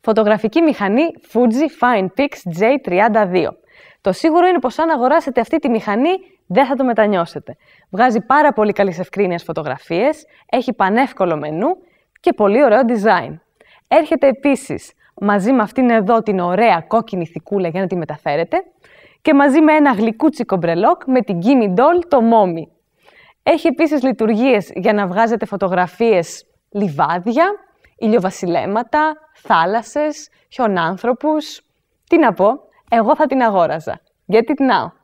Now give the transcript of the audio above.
Φωτογραφική μηχανή Fuji PIX J32. Το σίγουρο είναι πως αν αγοράσετε αυτή τη μηχανή, δεν θα το μετανιώσετε. Βγάζει πάρα πολύ καλές ευκρίνειες φωτογραφίες, έχει πανεύκολο μενού και πολύ ωραίο design. Έρχεται επίσης μαζί με αυτήν εδώ την ωραία κόκκινη θικούλα για να τη μεταφέρετε και μαζί με ένα γλυκούτσι κομπρελόκ με την Gimme Doll το Mommy. Έχει επίσης λειτουργίες για να βγάζετε φωτογραφίες λιβάδια, ηλιοβασιλέματα, θάλασσες, χιονάνθρωπους. Τι να πω, εγώ θα την αγόραζα. Get it now.